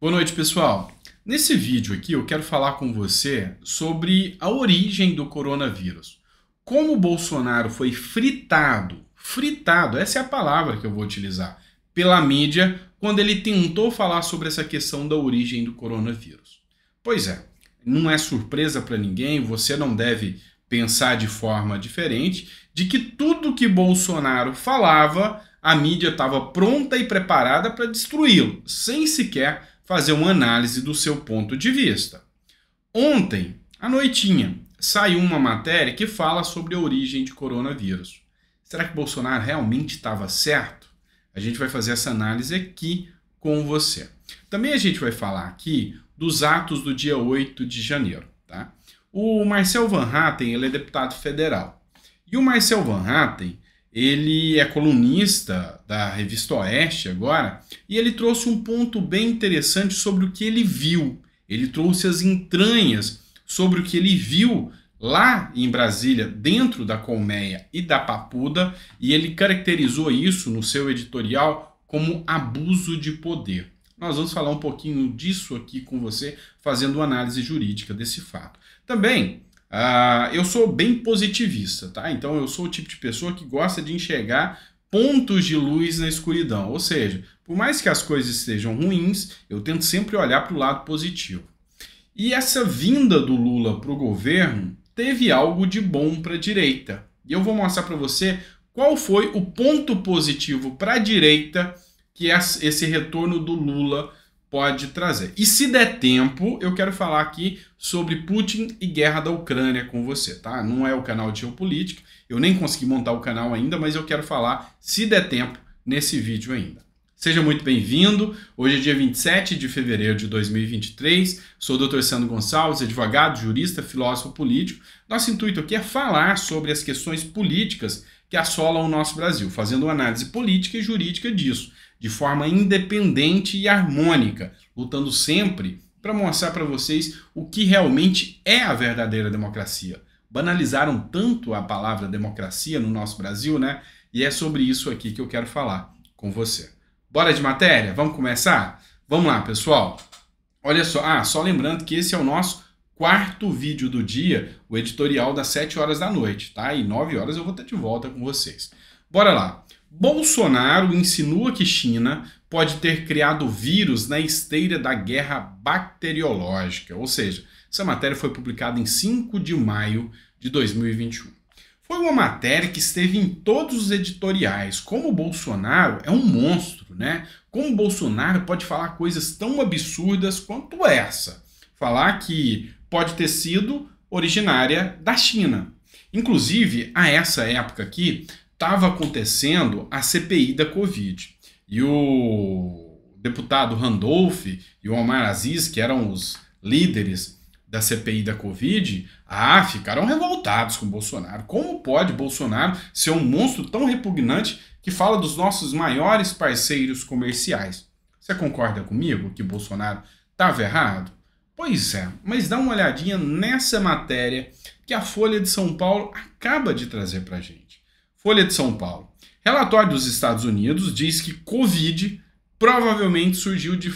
Boa noite, pessoal. Nesse vídeo aqui eu quero falar com você sobre a origem do coronavírus. Como Bolsonaro foi fritado, fritado, essa é a palavra que eu vou utilizar, pela mídia quando ele tentou falar sobre essa questão da origem do coronavírus. Pois é, não é surpresa para ninguém, você não deve pensar de forma diferente de que tudo que Bolsonaro falava, a mídia estava pronta e preparada para destruí-lo, sem sequer fazer uma análise do seu ponto de vista. Ontem, à noitinha, saiu uma matéria que fala sobre a origem de coronavírus. Será que Bolsonaro realmente estava certo? A gente vai fazer essa análise aqui com você. Também a gente vai falar aqui dos atos do dia 8 de janeiro, tá? O Marcel Van Hatten, ele é deputado federal. E o Marcel Van Hatten, ele é colunista da revista Oeste agora, e ele trouxe um ponto bem interessante sobre o que ele viu. Ele trouxe as entranhas sobre o que ele viu lá em Brasília, dentro da colmeia e da papuda, e ele caracterizou isso no seu editorial como abuso de poder. Nós vamos falar um pouquinho disso aqui com você, fazendo análise jurídica desse fato. Também Uh, eu sou bem positivista, tá? Então eu sou o tipo de pessoa que gosta de enxergar pontos de luz na escuridão. Ou seja, por mais que as coisas estejam ruins, eu tento sempre olhar para o lado positivo. E essa vinda do Lula para o governo teve algo de bom para a direita. E eu vou mostrar para você qual foi o ponto positivo para a direita que é esse retorno do Lula pode trazer. E se der tempo, eu quero falar aqui sobre Putin e guerra da Ucrânia com você, tá? Não é o canal de geopolítica, eu nem consegui montar o canal ainda, mas eu quero falar, se der tempo, nesse vídeo ainda. Seja muito bem-vindo. Hoje é dia 27 de fevereiro de 2023. Sou o Dr. Sandro Gonçalves, advogado, jurista, filósofo político. Nosso intuito aqui é falar sobre as questões políticas que assolam o nosso Brasil, fazendo uma análise política e jurídica disso, de forma independente e harmônica, lutando sempre para mostrar para vocês o que realmente é a verdadeira democracia. Banalizaram tanto a palavra democracia no nosso Brasil, né? E é sobre isso aqui que eu quero falar com você. Bora de matéria? Vamos começar? Vamos lá, pessoal. Olha só, ah, só lembrando que esse é o nosso quarto vídeo do dia, o editorial das 7 horas da noite, tá? E 9 horas eu vou estar de volta com vocês. Bora lá. Bolsonaro insinua que China pode ter criado vírus na esteira da guerra bacteriológica, ou seja, essa matéria foi publicada em 5 de maio de 2021. Foi uma matéria que esteve em todos os editoriais. Como o Bolsonaro é um monstro, né? Como o Bolsonaro pode falar coisas tão absurdas quanto essa? Falar que pode ter sido originária da China. Inclusive, a essa época aqui, estava acontecendo a CPI da Covid. E o deputado Randolph e o Omar Aziz, que eram os líderes da CPI da Covid, ah, ficaram revoltados com Bolsonaro. Como pode Bolsonaro ser um monstro tão repugnante que fala dos nossos maiores parceiros comerciais? Você concorda comigo que Bolsonaro estava errado? Pois é, mas dá uma olhadinha nessa matéria que a Folha de São Paulo acaba de trazer para gente. Folha de São Paulo. Relatório dos Estados Unidos diz que Covid provavelmente surgiu de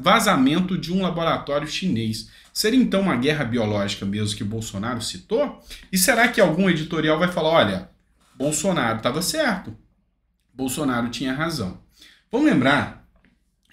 vazamento de um laboratório chinês. Seria então uma guerra biológica mesmo que Bolsonaro citou? E será que algum editorial vai falar: olha, Bolsonaro estava certo, Bolsonaro tinha razão? Vamos lembrar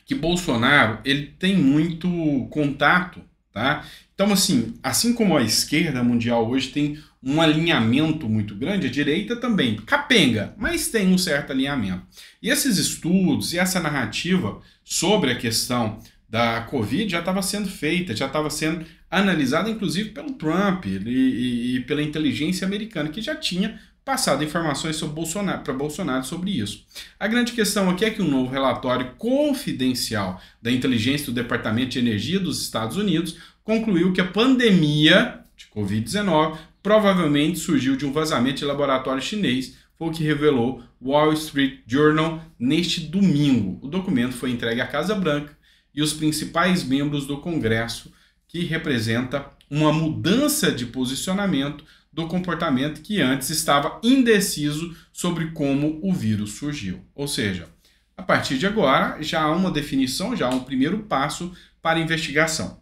que Bolsonaro ele tem muito contato Tá? Então, assim, assim como a esquerda mundial hoje tem um alinhamento muito grande, a direita também, capenga, mas tem um certo alinhamento. E esses estudos e essa narrativa sobre a questão da Covid já estava sendo feita, já estava sendo analisada, inclusive, pelo Trump e, e, e pela inteligência americana, que já tinha passado informações para Bolsonaro, Bolsonaro sobre isso. A grande questão aqui é que um novo relatório confidencial da inteligência do Departamento de Energia dos Estados Unidos concluiu que a pandemia de Covid-19 provavelmente surgiu de um vazamento de laboratório chinês, foi o que revelou o Wall Street Journal neste domingo. O documento foi entregue à Casa Branca e os principais membros do Congresso, que representa uma mudança de posicionamento do comportamento que antes estava indeciso sobre como o vírus surgiu. Ou seja, a partir de agora já há uma definição, já há um primeiro passo para investigação.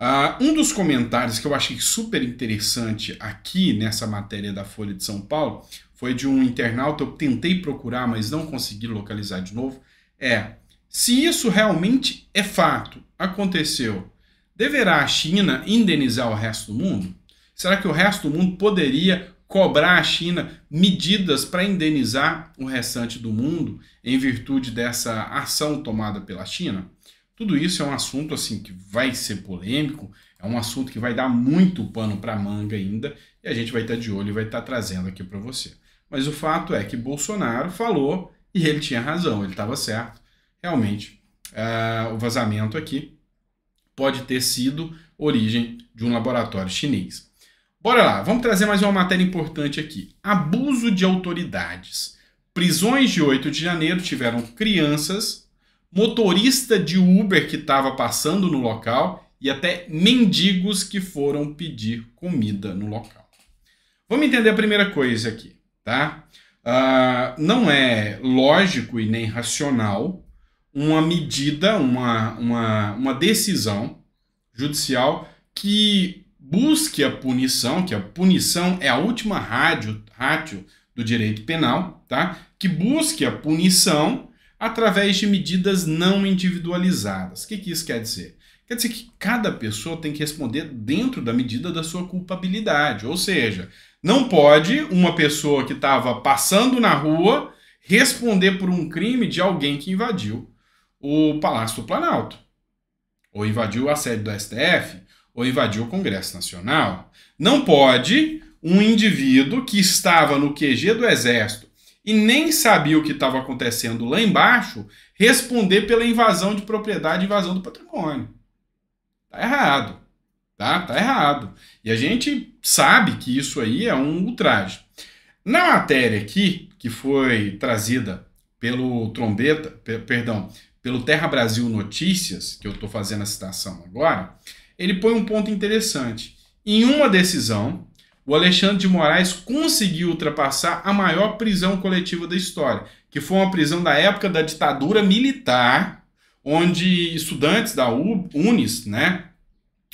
Uh, um dos comentários que eu achei super interessante aqui nessa matéria da Folha de São Paulo foi de um internauta, eu tentei procurar, mas não consegui localizar de novo, é se isso realmente é fato, aconteceu, deverá a China indenizar o resto do mundo? Será que o resto do mundo poderia cobrar à China medidas para indenizar o restante do mundo em virtude dessa ação tomada pela China? Tudo isso é um assunto assim que vai ser polêmico, é um assunto que vai dar muito pano para manga ainda e a gente vai estar tá de olho e vai estar tá trazendo aqui para você. Mas o fato é que Bolsonaro falou e ele tinha razão, ele estava certo. Realmente, uh, o vazamento aqui pode ter sido origem de um laboratório chinês. Bora lá, vamos trazer mais uma matéria importante aqui. Abuso de autoridades. Prisões de 8 de janeiro tiveram crianças, motorista de Uber que estava passando no local e até mendigos que foram pedir comida no local. Vamos entender a primeira coisa aqui, tá? Uh, não é lógico e nem racional uma medida, uma, uma, uma decisão judicial que busque a punição, que a punição é a última rádio, rádio do direito penal, tá? que busque a punição através de medidas não individualizadas. O que, que isso quer dizer? Quer dizer que cada pessoa tem que responder dentro da medida da sua culpabilidade. Ou seja, não pode uma pessoa que estava passando na rua responder por um crime de alguém que invadiu o Palácio do Planalto, ou invadiu a sede do STF, ou invadiu o Congresso Nacional. Não pode um indivíduo que estava no QG do Exército e nem sabia o que estava acontecendo lá embaixo responder pela invasão de propriedade, invasão do patrimônio. Tá errado. Tá? Tá errado. E a gente sabe que isso aí é um ultraje. Na matéria aqui, que foi trazida pelo Trombeta, perdão, pelo Terra Brasil Notícias, que eu estou fazendo a citação agora, ele põe um ponto interessante. Em uma decisão, o Alexandre de Moraes conseguiu ultrapassar a maior prisão coletiva da história, que foi uma prisão da época da ditadura militar, onde estudantes da Unis, né,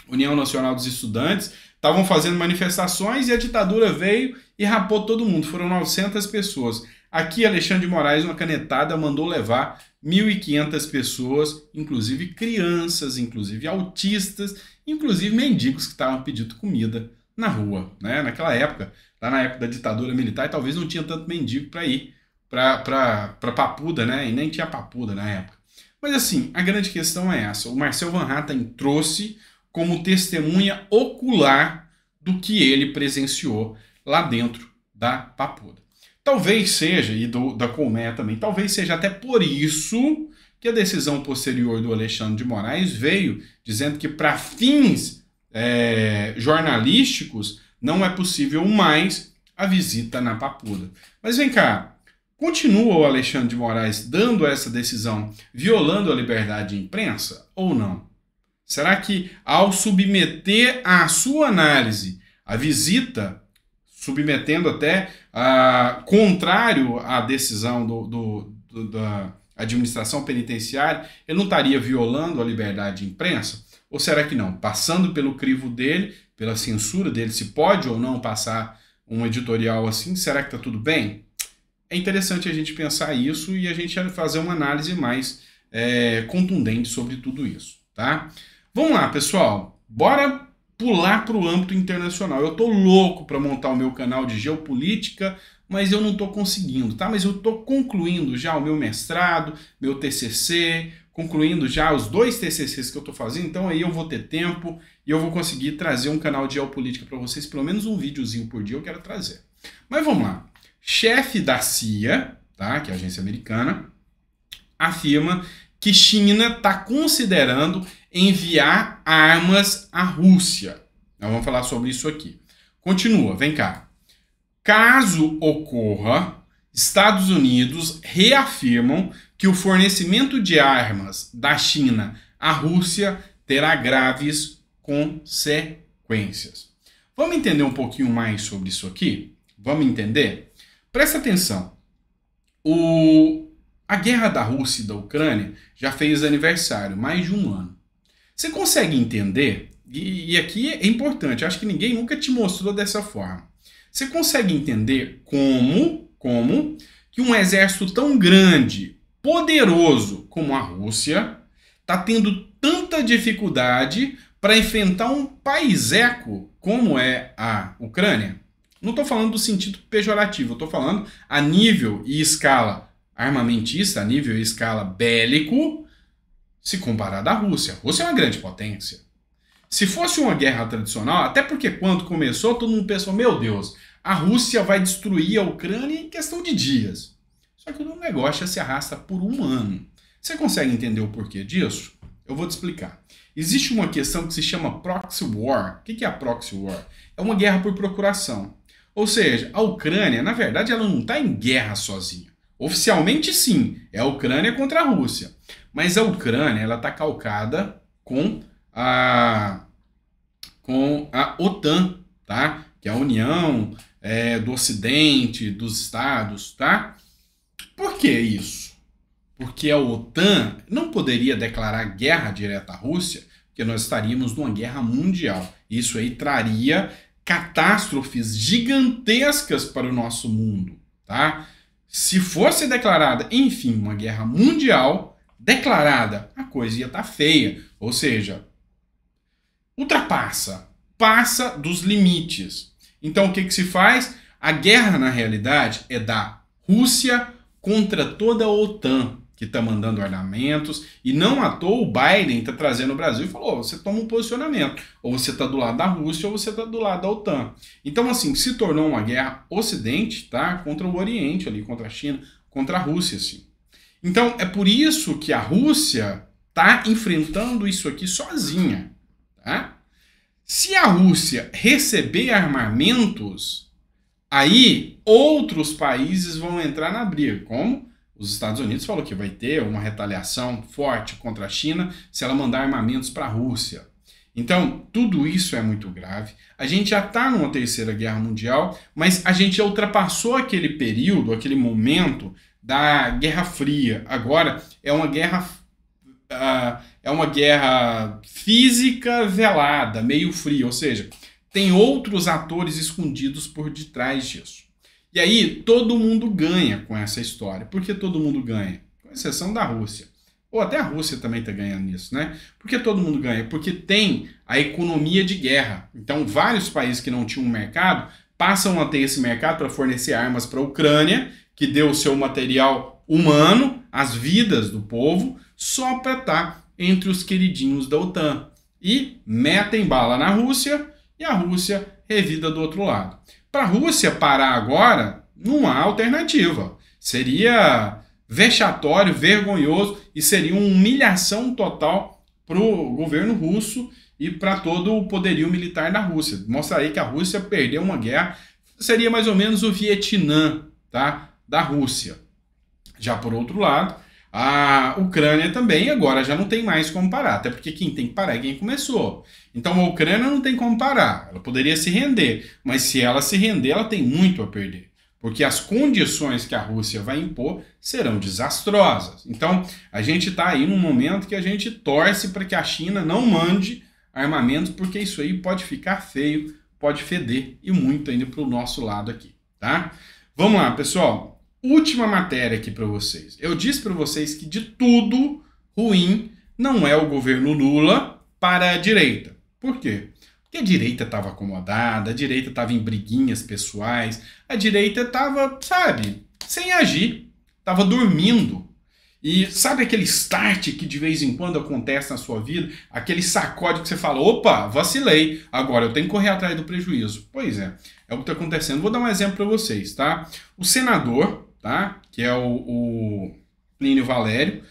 União Nacional dos Estudantes, estavam fazendo manifestações e a ditadura veio e rapou todo mundo. Foram 900 pessoas. Aqui, Alexandre de Moraes, uma canetada, mandou levar 1.500 pessoas, inclusive crianças, inclusive autistas, inclusive mendigos que estavam pedindo comida na rua. Né? Naquela época, lá na época da ditadura militar, talvez não tinha tanto mendigo para ir para Papuda, né? E nem tinha Papuda na época. Mas assim, a grande questão é essa. O Marcel Van Hatten trouxe como testemunha ocular do que ele presenciou lá dentro da Papuda. Talvez seja, e do, da Colmeia também, talvez seja até por isso que a decisão posterior do Alexandre de Moraes veio dizendo que, para fins é, jornalísticos, não é possível mais a visita na Papuda. Mas vem cá, continua o Alexandre de Moraes dando essa decisão, violando a liberdade de imprensa ou não? Será que, ao submeter à sua análise a visita submetendo até a, contrário à decisão do, do, do, da administração penitenciária, ele não estaria violando a liberdade de imprensa? Ou será que não? Passando pelo crivo dele, pela censura dele, se pode ou não passar um editorial assim, será que está tudo bem? É interessante a gente pensar isso e a gente fazer uma análise mais é, contundente sobre tudo isso, tá? Vamos lá, pessoal. Bora pular para o âmbito internacional. Eu estou louco para montar o meu canal de geopolítica, mas eu não estou conseguindo, tá? Mas eu estou concluindo já o meu mestrado, meu TCC, concluindo já os dois TCCs que eu estou fazendo, então aí eu vou ter tempo e eu vou conseguir trazer um canal de geopolítica para vocês, pelo menos um videozinho por dia eu quero trazer. Mas vamos lá. Chefe da CIA, tá, que é a agência americana, afirma que China está considerando enviar armas à Rússia. Nós vamos falar sobre isso aqui. Continua, vem cá. Caso ocorra, Estados Unidos reafirmam que o fornecimento de armas da China à Rússia terá graves consequências. Vamos entender um pouquinho mais sobre isso aqui? Vamos entender? Presta atenção. O... A guerra da Rússia e da Ucrânia já fez aniversário, mais de um ano. Você consegue entender? E, e aqui é importante, acho que ninguém nunca te mostrou dessa forma. Você consegue entender como, como que um exército tão grande, poderoso como a Rússia, está tendo tanta dificuldade para enfrentar um país eco como é a Ucrânia? Não estou falando do sentido pejorativo, estou falando a nível e escala armamentista, a nível e escala bélico, se comparada à Rússia. A Rússia é uma grande potência. Se fosse uma guerra tradicional, até porque quando começou, todo mundo pensou: meu Deus, a Rússia vai destruir a Ucrânia em questão de dias. Só que o negócio já é se arrasta por um ano. Você consegue entender o porquê disso? Eu vou te explicar. Existe uma questão que se chama proxy war. O que é a proxy war? É uma guerra por procuração. Ou seja, a Ucrânia, na verdade, ela não está em guerra sozinha. Oficialmente, sim, é a Ucrânia contra a Rússia. Mas a Ucrânia ela está calcada com a, com a OTAN, tá? que é a União é, do Ocidente, dos Estados. Tá? Por que isso? Porque a OTAN não poderia declarar guerra direta à Rússia, porque nós estaríamos numa guerra mundial. Isso aí traria catástrofes gigantescas para o nosso mundo. Tá? se fosse declarada, enfim, uma guerra mundial declarada, a coisa ia estar tá feia. Ou seja, ultrapassa, passa dos limites. Então o que, que se faz? A guerra, na realidade, é da Rússia contra toda a OTAN que está mandando armamentos, E não à toa o Biden está trazendo o Brasil e falou: oh, você toma um posicionamento. Ou você está do lado da Rússia ou você está do lado da OTAN. Então, assim, se tornou uma guerra ocidente, tá? Contra o Oriente ali, contra a China, contra a Rússia, assim. Então, é por isso que a Rússia está enfrentando isso aqui sozinha, tá? Se a Rússia receber armamentos, aí outros países vão entrar na briga, como os Estados Unidos falou que vai ter uma retaliação forte contra a China se ela mandar armamentos para a Rússia. Então, tudo isso é muito grave. A gente já está numa terceira guerra mundial, mas a gente já ultrapassou aquele período, aquele momento da Guerra Fria. Agora é uma guerra uh, é uma guerra física velada, meio fria, ou seja, tem outros atores escondidos por detrás disso. E aí todo mundo ganha com essa história. Por que todo mundo ganha? Com exceção da Rússia. Ou até a Rússia também está ganhando nisso, né? Por que todo mundo ganha? Porque tem a economia de guerra. Então, vários países que não tinham um mercado passam a ter esse mercado para fornecer armas para a Ucrânia, que deu o seu material humano, as vidas do povo, só para estar tá entre os queridinhos da OTAN. E metem bala na Rússia e a Rússia revida do outro lado. Para a Rússia parar agora, não há alternativa. Seria vexatório, vergonhoso e seria uma humilhação total para o governo russo e para todo o poderio militar da Rússia. Mostraria que a Rússia perdeu uma guerra, seria mais ou menos o Vietnã tá? da Rússia. Já por outro lado, a Ucrânia também agora já não tem mais como parar, até porque quem tem que parar é quem começou. Então a Ucrânia não tem como parar, ela poderia se render, mas se ela se render, ela tem muito a perder, porque as condições que a Rússia vai impor serão desastrosas. Então a gente está aí num momento que a gente torce para que a China não mande armamentos, porque isso aí pode ficar feio, pode feder e muito ainda para o nosso lado aqui, tá? Vamos lá, pessoal última matéria aqui para vocês. Eu disse para vocês que de tudo ruim não é o governo Lula para a direita. Por quê? Porque a direita estava acomodada, a direita estava em briguinhas pessoais, a direita estava, sabe, sem agir, estava dormindo. E sabe aquele start que de vez em quando acontece na sua vida? Aquele sacode que você fala: opa, vacilei, agora eu tenho que correr atrás do prejuízo. Pois é, é o que está acontecendo. Vou dar um exemplo para vocês, tá? O senador tá? que é o, o Plínio Valério,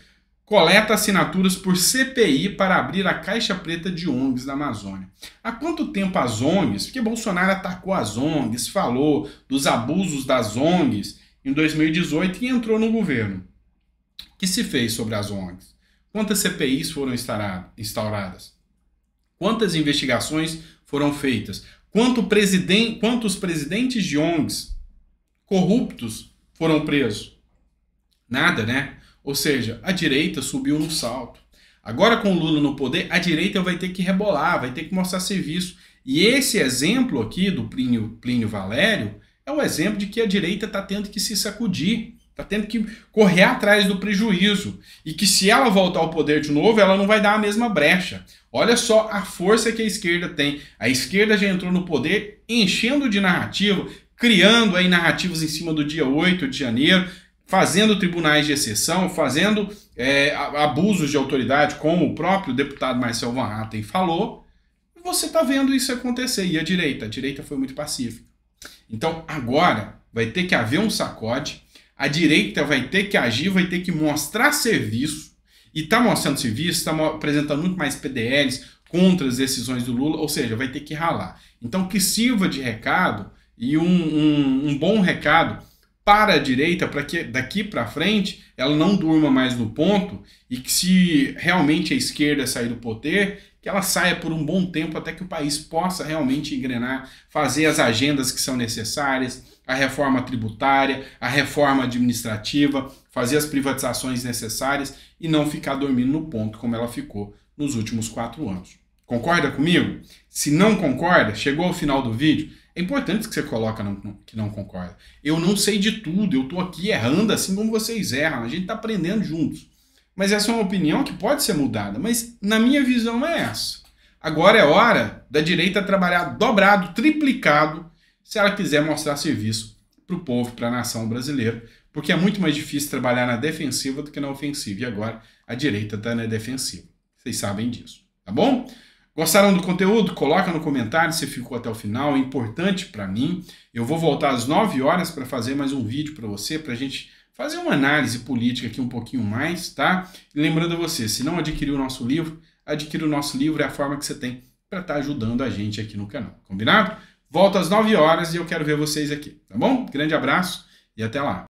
coleta assinaturas por CPI para abrir a caixa preta de ONGs na Amazônia. Há quanto tempo as ONGs, porque Bolsonaro atacou as ONGs, falou dos abusos das ONGs em 2018 e entrou no governo. O que se fez sobre as ONGs? Quantas CPIs foram instauradas? Quantas investigações foram feitas? Quanto presidente, quantos presidentes de ONGs corruptos foram presos? Nada, né? Ou seja, a direita subiu no salto. Agora com o Lula no poder, a direita vai ter que rebolar, vai ter que mostrar serviço. E esse exemplo aqui do Plínio, Plínio Valério é o um exemplo de que a direita está tendo que se sacudir, está tendo que correr atrás do prejuízo. E que se ela voltar ao poder de novo, ela não vai dar a mesma brecha. Olha só a força que a esquerda tem. A esquerda já entrou no poder enchendo de narrativa criando aí narrativas em cima do dia 8 de janeiro, fazendo tribunais de exceção, fazendo é, abusos de autoridade, como o próprio deputado Marcel Van Hatten falou, você está vendo isso acontecer. E a direita? A direita foi muito pacífica. Então, agora vai ter que haver um sacode, a direita vai ter que agir, vai ter que mostrar serviço, e está mostrando serviço, está apresentando muito mais PDLs contra as decisões do Lula, ou seja, vai ter que ralar. Então, que sirva de recado e um, um, um bom recado para a direita, para que daqui para frente ela não durma mais no ponto e que se realmente a esquerda sair do poder, que ela saia por um bom tempo até que o país possa realmente engrenar, fazer as agendas que são necessárias, a reforma tributária, a reforma administrativa, fazer as privatizações necessárias e não ficar dormindo no ponto como ela ficou nos últimos quatro anos. Concorda comigo? Se não concorda, chegou ao final do vídeo, é importante que você coloca não, não, que não concorda. Eu não sei de tudo, eu estou aqui errando assim como vocês erram. A gente está aprendendo juntos. Mas essa é uma opinião que pode ser mudada. Mas na minha visão é essa. Agora é hora da direita trabalhar dobrado, triplicado, se ela quiser mostrar serviço para o povo, para a nação brasileira, porque é muito mais difícil trabalhar na defensiva do que na ofensiva. E agora a direita está na defensiva. Vocês sabem disso, tá bom? Gostaram do conteúdo? Coloca no comentário se ficou até o final, é importante para mim. Eu vou voltar às 9 horas para fazer mais um vídeo para você, para a gente fazer uma análise política aqui um pouquinho mais, tá? lembrando a você, se não adquiriu o nosso livro, adquira o nosso livro, é a forma que você tem para estar tá ajudando a gente aqui no canal, combinado? Volto às 9 horas e eu quero ver vocês aqui, tá bom? Grande abraço e até lá!